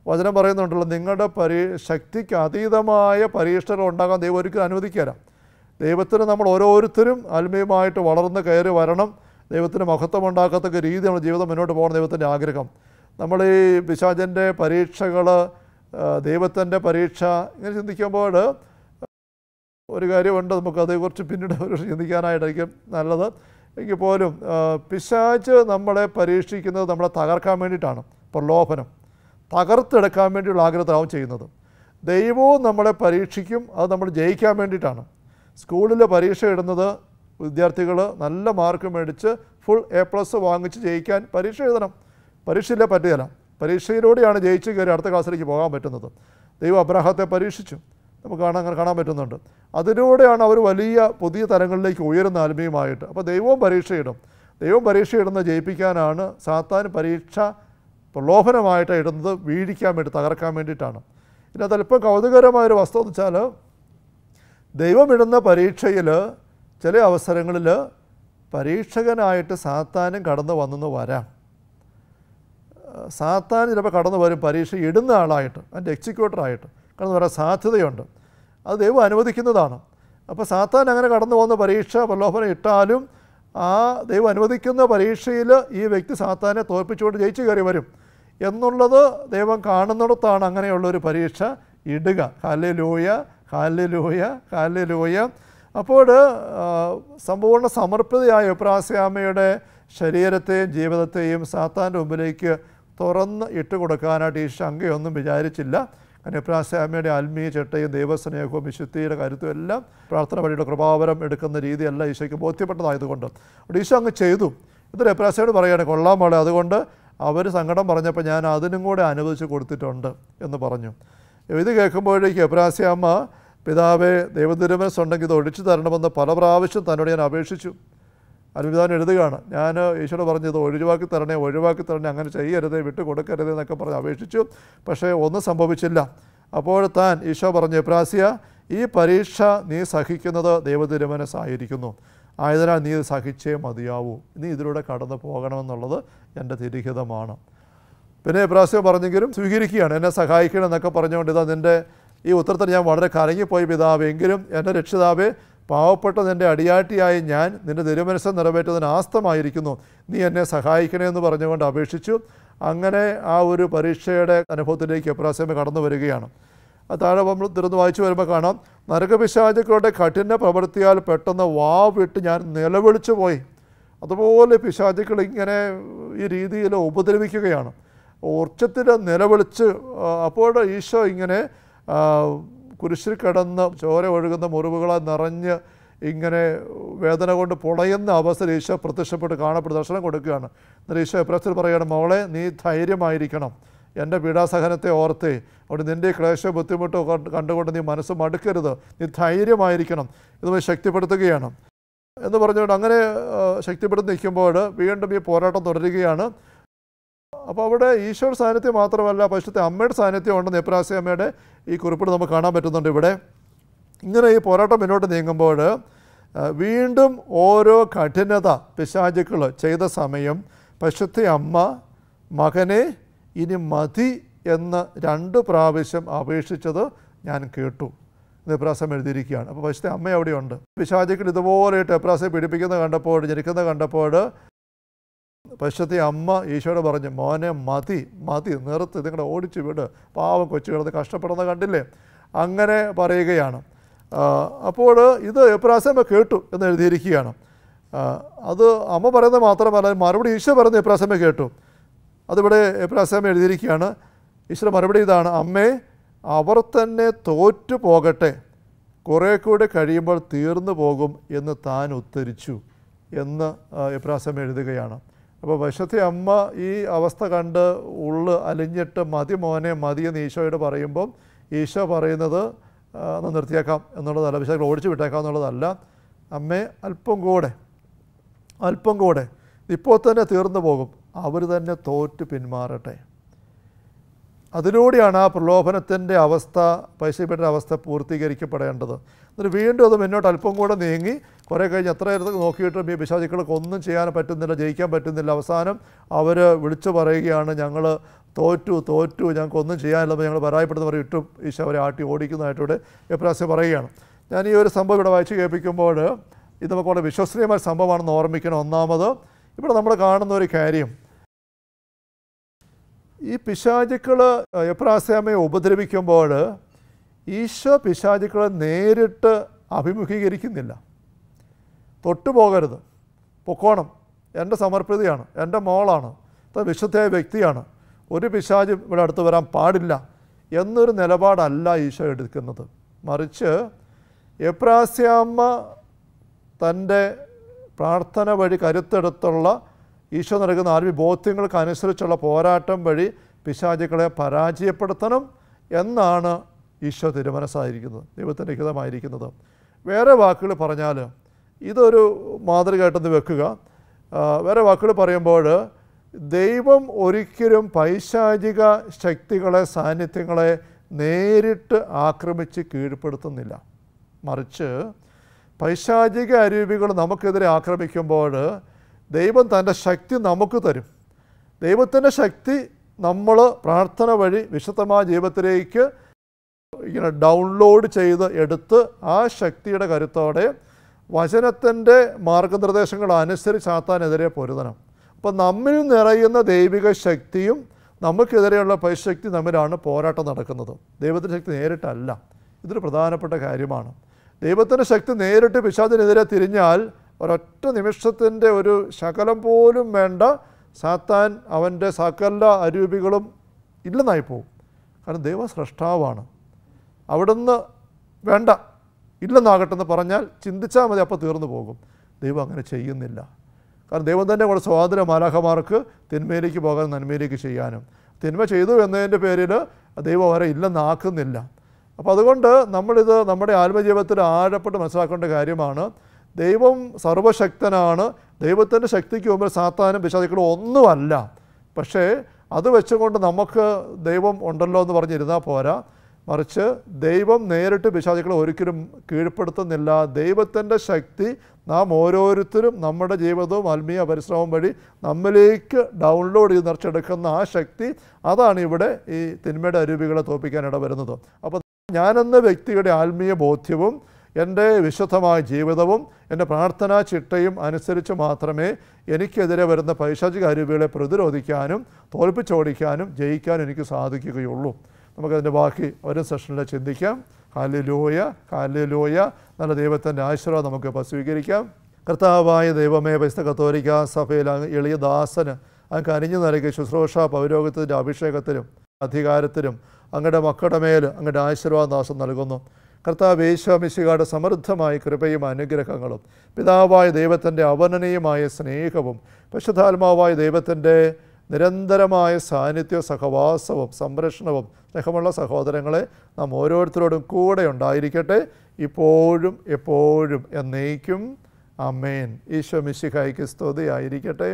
വചനം പറയുന്നുണ്ടല്ലോ നിങ്ങളുടെ പരീ ശക്തിക്ക് അതീതമായ പരീക്ഷകൾ ഉണ്ടാകാൻ ദൈവം ഒരിക്കലും അനുവദിക്കില്ല ദൈവത്തിന് നമ്മൾ ഓരോരുത്തരും ആത്മീയമായിട്ട് വളർന്ന് കയറി വരണം ദൈവത്തിന് മഹത്വമുണ്ടാക്കത്തക്ക രീതി നമ്മുടെ ജീവിതം മുന്നോട്ട് പോകണം ദൈവത്തിൻ്റെ ആഗ്രഹം നമ്മൾ ഈ പിശാചൻ്റെ പരീക്ഷകൾ ദൈവത്തിൻ്റെ പരീക്ഷ ഇങ്ങനെ ചിന്തിക്കുമ്പോൾ ഒരു കാര്യമുണ്ട് നമുക്കതേക്കുറിച്ച് പിന്നീട് ഒരു ചിന്തിക്കാനായിട്ടായിരിക്കും നല്ലത് എങ്കിൽ പോലും പിശാച്ച് നമ്മളെ പരീക്ഷിക്കുന്നത് നമ്മളെ തകർക്കാൻ വേണ്ടിയിട്ടാണ് പ്രലോഭനം തകർത്തെടുക്കാൻ വേണ്ടിയുള്ള ആഗ്രഹത്തിലാവും ചെയ്യുന്നത് ദൈവവും നമ്മളെ പരീക്ഷിക്കും അത് നമ്മൾ ജയിക്കാൻ വേണ്ടിയിട്ടാണ് സ്കൂളിൽ പരീക്ഷ ഇടുന്നത് വിദ്യാർത്ഥികൾ നല്ല മാർക്ക് മേടിച്ച് ഫുൾ എ പ്ലസ് വാങ്ങിച്ച് ജയിക്കാൻ പരീക്ഷ എഴുതണം പരീക്ഷയിലെ പറ്റുകയല്ല പരീക്ഷയിലൂടെയാണ് ജയിച്ച് കയറി അടുത്ത ക്ലാസ്സിലേക്ക് പോകാൻ പറ്റുന്നത് ദൈവം അബ്രാഹത്തെ പരീക്ഷിച്ചു നമുക്ക് കാണാൻ അങ്ങനെ കാണാൻ പറ്റുന്നുണ്ട് അതിലൂടെയാണ് അവർ വലിയ പുതിയ തലങ്ങളിലേക്ക് ഉയരുന്ന ആത്മീയമായിട്ട് അപ്പോൾ ദൈവവും പരീക്ഷയിടും ദൈവം പരീക്ഷയിടുന്ന ജയിപ്പിക്കാനാണ് സാത്താൻ പരീക്ഷ പ്രലോഭനമായിട്ട് ഇടുന്നത് വീഴിക്കാൻ വേണ്ടി തകർക്കാൻ വേണ്ടിയിട്ടാണ് പിന്നെ അതല്പം കൗതുകരമായൊരു വസ്തു എന്ന് വെച്ചാൽ ദൈവമിടുന്ന പരീക്ഷയിൽ ചില അവസരങ്ങളിൽ പരീക്ഷകനായിട്ട് സാത്താനും കടന്നു വന്നെന്ന് വരാം സാത്താൻ ചിലപ്പോൾ കടന്നു വരും പരീക്ഷ ഇടുന്ന ആളായിട്ട് അതിൻ്റെ എക്സിക്യൂട്ടറായിട്ട് കടന്നു വരാൻ സാധ്യതയുണ്ട് അത് ദൈവം അനുവദിക്കുന്നതാണ് അപ്പോൾ സാത്താൻ അങ്ങനെ കടന്നു പോകുന്ന പരീക്ഷ പ്രലോഭനം ഇട്ടാലും ആ ദൈവം അനുവദിക്കുന്ന പരീക്ഷയിൽ ഈ വ്യക്തി സാത്താനെ തോൽപ്പിച്ചുകൊണ്ട് ജയിച്ചു കയറി വരും എന്നുള്ളത് ദൈവം കാണുന്നിടത്താണ് അങ്ങനെയുള്ളൊരു പരീക്ഷ ഇടുക hallelujah hallelujah hallelujah അപ്പോൾ സമ്പൂർണ്ണ സമർപ്പിതയായ ഉപ്രാസ്യാമയുടെ ശരീരത്തെയും ജീവിതത്തെയും സാത്താൻ്റെ മുമ്പിലേക്ക് തുറന്ന് ഇട്ട് കൊടുക്കാനായിട്ട് ഈ ശങ്കയൊന്നും വിചാരിച്ചില്ല കന്യപ്രാസ്യാമയുടെ ആത്മീയ ചിട്ടയും ദൈവസ്നേഹവും വിശുദ്ധിയുടെ കരുത്തും എല്ലാം പ്രാർത്ഥന വഴിയുടെ കൃപാവരം എടുക്കുന്ന രീതിയല്ല ഈശോയ്ക്ക് ബോധ്യപ്പെട്ടതായതുകൊണ്ട് അവിടെ ഈശോ അങ്ങ് ചെയ്തു എന്നിട്ട് എപ്രാസയോട് പറയുകയാണ് കൊള്ളാൻ പാടെ അതുകൊണ്ട് അവർ സങ്കടം പറഞ്ഞപ്പോൾ ഞാൻ അതിനും കൂടെ അനുവദിച്ച് കൊടുത്തിട്ടുണ്ട് എന്ന് പറഞ്ഞു ഇത് കേൾക്കുമ്പോഴേക്ക് എബ്രാസ്യാമ്മ പിതാവെ ദൈവദുരമനസ് ഉണ്ടെങ്കിൽ ഇത് ഒഴിച്ചു തരണമെന്ന് പല പ്രാവശ്യം തന്നോട് ഞാൻ അപേക്ഷിച്ചു അൽവിധാൻ എഴുതുകയാണ് ഞാൻ ഈശോട് പറഞ്ഞത് ഒഴിവാക്കി തരണേ ഒഴിവാക്കി തരണേ അങ്ങനെ ചെയ്യരുത് വിട്ടു കൊടുക്കരുത് എന്നൊക്കെ പറഞ്ഞ് അപേക്ഷിച്ചു പക്ഷേ ഒന്നും സംഭവിച്ചില്ല അപ്പോൾ താൻ ഈശോ പറഞ്ഞു പ്രാസിയ ഈ പരീക്ഷ നീ സഹിക്കുന്നത് ദൈവതിരുമനസ്സായിരിക്കുന്നു ആയതിനാൽ നീ ഇത് സഹിച്ചേ മതിയാവൂ നീ ഇതിലൂടെ കടന്നു പോകണമെന്നുള്ളത് എൻ്റെ തിരിഹിതമാണ് പിന്നെ എപ്രാസിയ പറഞ്ഞെങ്കിലും സ്വീകരിക്കുകയാണ് എന്നെ സഹായിക്കണം എന്നൊക്കെ പറഞ്ഞുകൊണ്ട് ഇതാ നിൻ്റെ ഈ ഉത്തരത്തിൽ ഞാൻ വളരെ കരങ്ങിപ്പോയി പിതാവ് എങ്കിലും എൻ്റെ രക്ഷിതാവേ പാവപ്പെട്ട നിൻ്റെ അടിയാട്ടിയായി ഞാൻ നിൻ്റെ തിരുമനസ്സം നിറവേറ്റതിന് ആസ്തമായിരിക്കുന്നു നീ എന്നെ സഹായിക്കണേ എന്ന് പറഞ്ഞുകൊണ്ട് അപേക്ഷിച്ചു അങ്ങനെ ആ ഒരു പരീക്ഷയുടെ അനുഭവത്തിലേക്ക് എപ്രാസ്യമ കടന്നു വരികയാണ് താഴെ നമ്മൾ തുറന്ന് വായിച്ചു വരുമ്പോൾ കാണാം നരകപിശാചുക്കളുടെ കഠിന പ്രവൃത്തിയാൽ പെട്ടെന്ന് വാ വിട്ട് ഞാൻ നിലവിളിച്ചു പോയി അതുപോലെ പിശാചുക്കൾ ഇങ്ങനെ ഈ രീതിയിൽ ഉപദ്രവിക്കുകയാണ് ഉച്ചത്തിൽ നിലവിളിച്ച് അപ്പോൾ ഈശോ ഇങ്ങനെ കുരിശിൽ കിടന്ന് ചോര ഒഴുകുന്ന മുറിവുകളെ നിറഞ്ഞ് ഇങ്ങനെ വേദന കൊണ്ട് പുളയുന്ന അവസ്ഥയിൽ ഈശോ പ്രത്യക്ഷപ്പെട്ട് കാണപ്പെട്ട് ദർശനം കൊടുക്കുകയാണ് എന്നാൽ ഈശോ എപ്രാവശ്യത്തിൽ പറയുകയാണ് മോളെ നീ ധൈര്യമായിരിക്കണം എൻ്റെ പീഡാസഹനത്തെ ഓർത്ത് അവിടെ നിൻ്റെ ക്ലേശ ബുദ്ധിമുട്ടോ കണ്ടുകൊണ്ട് നീ മനസ്സ് മടുക്കരുത് നീ ധൈര്യമായിരിക്കണം ഇതുമായി ശക്തിപ്പെടുത്തുകയാണ് എന്ന് പറഞ്ഞുകൊണ്ട് അങ്ങനെ ശക്തിപ്പെടുത്തി നിൽക്കുമ്പോൾ വീണ്ടും ഈ പോരാട്ടം തുടരുകയാണ് അപ്പോൾ അവിടെ ഈശ്വര സാന്നിധ്യം മാത്രമല്ല പരിശുദ്ധ അമ്മയുടെ സാന്നിധ്യം ഉണ്ടെന്ന് എപ്രാസി അമ്മയുടെ ഈ കുറിപ്പ് നമുക്ക് കാണാൻ പറ്റുന്നുണ്ട് ഇവിടെ ഇങ്ങനെ ഈ പോരാട്ടം മുന്നോട്ട് നീങ്ങുമ്പോൾ വീണ്ടും ഓരോ കഠിനത പിശാചുക്കൾ ചെയ്ത സമയം പരിശുദ്ധ അമ്മ മകനെ ഇനി മതി എന്ന് രണ്ട് പ്രാവശ്യം അപേക്ഷിച്ചത് ഞാൻ കേട്ടു നെപ്രാസം എഴുതിയിരിക്കുകയാണ് അപ്പോൾ പക്ഷേ അമ്മ അവിടെയുണ്ട് പിശാചുക്കൾ ഇതുപോലെ ടെപ്രാസെ പിടിപ്പിക്കുന്ന കണ്ടപ്പോൾ ജനിക്കുന്നത് കണ്ടപ്പോൾ പശുത്തെ അമ്മ ഈശോയോട് പറഞ്ഞു മോനെ മതി മതി നിർത്ത് നിങ്ങളുടെ ഓടിച്ചു വിട് പാവം കൊച്ചു കിടന്ന് കഷ്ടപ്പെടുന്നത് കണ്ടില്ലേ അങ്ങനെ പറയുകയാണ് അപ്പോൾ ഇത് എപ്രാസമ്മ കേട്ടു എന്ന് എഴുതിയിരിക്കുകയാണ് അത് അമ്മ പറയുന്നത് മാത്രമല്ല മറുപടി ഈശോ പറയുന്നത് എപ്രാസമ്മ കേട്ടു അതിവിടെ എപ്രാസമ്മ എഴുതിയിരിക്കുകയാണ് ഈശോ മറുപടി ഇതാണ് അമ്മേ അവർ തന്നെ തോറ്റു പോകട്ടെ കുറേ കൂടെ കഴിയുമ്പോൾ തീർന്നു പോകും എന്ന് താൻ ഉത്തരിച്ചു എന്ന് എപ്രാസമ്മ എഴുതുകയാണ് അപ്പോൾ വശത്തെ അമ്മ ഈ അവസ്ഥ കണ്ട് ഉള്ള് അലിഞ്ഞിട്ട് മതി മോനെ മതി എന്ന് ഈശോയോട് പറയുമ്പം ഈശോ പറയുന്നത് ഒന്ന് നിർത്തിയേക്കാം എന്നുള്ളതല്ല വിശാഖം ഓടിച്ചു വിട്ടേക്കാം എന്നുള്ളതല്ല അമ്മേ അല്പം കൂടെ അല്പം കൂടെ ഇപ്പോൾ തന്നെ തീർന്നു പോകും അവർ തന്നെ തോറ്റ് പിന്മാറട്ടെ അതിലൂടെയാണ് ആ പ്രലോഭനത്തിൻ്റെ അവസ്ഥ പൈസയുടെ അവസ്ഥ പൂർത്തീകരിക്കപ്പെടേണ്ടത് എന്നിട്ട് വീണ്ടും അത് മുന്നോട്ട് അല്പം കൂടെ നീങ്ങി കുറേ കഴിഞ്ഞ് എത്ര നേരത്തേക്ക് നോക്കിയിട്ടും ഈ പിശാചിക്കൾക്ക് ഒന്നും ചെയ്യാൻ പറ്റുന്നില്ല ജയിക്കാൻ പറ്റുന്നില്ല അവസാനം അവർ വിളിച്ചു പറയുകയാണ് ഞങ്ങൾ തോറ്റു തോറ്റു ഞങ്ങൾക്കൊന്നും ചെയ്യാനില്ലെന്ന് ഞങ്ങൾ പറയും ഇട്ടും ഈശോ അവരെ ആട്ടി ഓടിക്കുന്നതായിട്ടിവിടെ എപ്രാവശ്യം പറയുകയാണ് ഞാൻ ഈ ഒരു സംഭവം ഇവിടെ വായിച്ചു കേൾപ്പിക്കുമ്പോൾ ഇത് നമുക്ക് വളരെ വിശ്വസനീയമായ സംഭവമാണെന്ന് ഓർമ്മിക്കണം ഒന്നാമത് ഇവിടെ നമ്മൾ കാണുന്ന ഒരു കാര്യം ഈ പിശാചുക്കൾ എബ്രാസാമയെ ഉപദ്രവിക്കുമ്പോൾ ഈശോ പിശാചുക്കളെ നേരിട്ട് അഭിമുഖീകരിക്കുന്നില്ല തൊട്ടുപോകരുത് പൊക്കോണം എൻ്റെ സമർപ്പിതയാണ് എൻ്റെ മോളാണ് വിശുദ്ധയായ വ്യക്തിയാണ് ഒരു പിശാചും ഇവിടെ അടുത്ത് വരാൻ പാടില്ല എന്നൊരു നിലപാടല്ല ഈശോ എടുക്കുന്നത് മറിച്ച് എപ്രാസ്യാമ്മ തൻ്റെ പ്രാർത്ഥന വഴി കരുത്തെടുത്തുള്ള ഈശോ നൽകുന്ന ആത്മീയ ബോധ്യങ്ങൾക്ക് അനുസരിച്ചുള്ള പോരാട്ടം വഴി പിശാചികളെ പരാജയപ്പെടുത്തണം എന്നാണ് ഈശോ തിരുമനസ്സായിരിക്കുന്നത് ദൈവത്തിൻ്റെ ഹിതമായിരിക്കുന്നത് വേറെ വാക്കുകൾ പറഞ്ഞാൽ ഇതൊരു മാതൃകയായിട്ടൊന്ന് വെക്കുക വേറെ വാക്കുകൾ പറയുമ്പോൾ ദൈവം ഒരിക്കലും പൈശാചിക ശക്തികളെ സാന്നിധ്യങ്ങളെ നേരിട്ട് ആക്രമിച്ച് കീഴ്പ്പെടുത്തുന്നില്ല മറിച്ച് പൈശാചിക അരൂപികൾ നമുക്കെതിരെ ആക്രമിക്കുമ്പോൾ ദൈവം തൻ്റെ ശക്തി നമുക്ക് തരും ദൈവത്തിൻ്റെ ശക്തി നമ്മൾ പ്രാർത്ഥന വഴി വിശദമായ ജീവിതത്തിലേക്ക് ഇങ്ങനെ ഡൗൺലോഡ് ചെയ്ത് എടുത്ത് ആ ശക്തിയുടെ കരുത്തോടെ വചനത്തിൻ്റെ മാർഗനിർദ്ദേശങ്ങൾ അനുസരിച്ച് ആത്താനെതിരെ പൊരുതണം അപ്പം നമ്മിൽ നിറയുന്ന ദൈവിക ശക്തിയും നമുക്കെതിരെയുള്ള പരിശക്തി തമ്മിലാണ് പോരാട്ടം നടക്കുന്നത് ദൈവത്തിൻ്റെ ശക്തി നേരിട്ടല്ല ഇതൊരു പ്രധാനപ്പെട്ട കാര്യമാണ് ദൈവത്തിൻ്റെ ശക്തി നേരിട്ട് പിശാദിനെതിരെ തിരിഞ്ഞാൽ ഒരൊറ്റ നിമിഷത്തിൻ്റെ ഒരു ശകലം പോലും വേണ്ട സാത്താൻ അവൻ്റെ സകല അരൂപികളും ഇല്ലെന്നായിപ്പോവും പോകും കാരണം ദൈവസ്രഷ്ടാവാണ് അവിടുന്ന് വേണ്ട ഇല്ലെന്നാകട്ടെന്ന് പറഞ്ഞാൽ ചിന്തിച്ചാൽ മതി അപ്പോൾ തീർന്നു പോകും ദൈവം അങ്ങനെ ചെയ്യുന്നില്ല കാരണം ദൈവം തന്നെ കൂടെ സ്വാതന്ത്ര്യ മാലാഹമാർക്ക് തിന്മയിലേക്ക് പോകാനും നന്മയിലേക്ക് ചെയ്യാനും തിന്മ ചെയ്തു എന്നതിൻ്റെ പേരിൽ ദൈവം അവരെ ഇല്ലെന്നാക്കുന്നില്ല അപ്പോൾ അതുകൊണ്ട് നമ്മളിത് നമ്മുടെ ആത്മജീവിതത്തിൽ ആഴപ്പെട്ട് മനസ്സിലാക്കേണ്ട കാര്യമാണ് ദൈവം സർവശക്തനാണ് ദൈവത്തിൻ്റെ ശക്തിക്ക് മുമ്പിൽ സാത്താനും പിശാചിക്കളും ഒന്നുമല്ല പക്ഷേ അത് വെച്ചുകൊണ്ട് നമുക്ക് ദൈവം ഉണ്ടല്ലോ എന്ന് പറഞ്ഞിരുന്നാൽ പോരാ മറിച്ച് ദൈവം നേരിട്ട് പിശാചുക്കളെ ഒരിക്കലും കീഴ്പ്പെടുത്തുന്നില്ല ദൈവത്തിൻ്റെ ശക്തി നാം ഓരോരുത്തരും നമ്മുടെ ജീവിതവും ആത്മീയ പരിശ്രമം വഴി നമ്മിലേക്ക് ഡൗൺലോഡ് ചെയ്ത് നിറച്ചെടുക്കുന്ന ആ ശക്തി അതാണ് ഇവിടെ ഈ തിന്മയുടെ അരൂപികളെ തോപ്പിക്കാൻ അപ്പോൾ ഞാനെന്ന വ്യക്തിയുടെ ആത്മീയ ബോധ്യവും എൻ്റെ വിശുദ്ധമായ ജീവിതവും എൻ്റെ പ്രാർത്ഥനാ ചിട്ടയും അനുസരിച്ച് മാത്രമേ എനിക്കെതിരെ വരുന്ന പൈശാചിക അരുവികളെ പ്രതിരോധിക്കാനും തോൽപ്പിച്ചോടിക്കാനും ജയിക്കാനും എനിക്ക് സാധിക്കുകയുള്ളൂ നമുക്കതിൻ്റെ ബാക്കി ഒരു സെഷനിൽ ചിന്തിക്കാം ഹാലിലോയ ഹാലിലോയ നല്ല ദൈവത്തിൻ്റെ ആശീർവാദം നമുക്ക് സ്വീകരിക്കാം കർത്താവായ ദൈവമേ പരിസ്ഥ കത്തോലിക്ക സഭയിൽ എളിയ ദാസന് അങ്ങ് കരിഞ്ഞു നൽകി ശുശ്രൂഷ പൗരോഗത്തിൻ്റെ അഭിഷേകത്തിലും അധികാരത്തിലും അങ്ങയുടെ മക്കളുടെ മേൽ അങ്ങയുടെ ആശീർവാദ ദാസം നൽകുന്നു കർത്താവ് യേശോമിശികാട് സമൃദ്ധമായ കൃപയും അനുഗ്രഹങ്ങളും പിതാവായ ദൈവത്തിൻ്റെ അവനനീയമായ സ്നേഹവും പശുധാത്മാവായ ദൈവത്തിൻ്റെ നിരന്തരമായ സാന്നിധ്യ സഹവാസവും സംരക്ഷണവും സ്നേഹമുള്ള സഹോദരങ്ങളെ നാം ഓരോരുത്തരോടും കൂടെ ഉണ്ടായിരിക്കട്ടെ ഇപ്പോഴും എപ്പോഴും എന്നേക്കും അമ്മേൻ ഈശോ മിശിഹായ്ക്ക് സ്തുതി ആയിരിക്കട്ടെ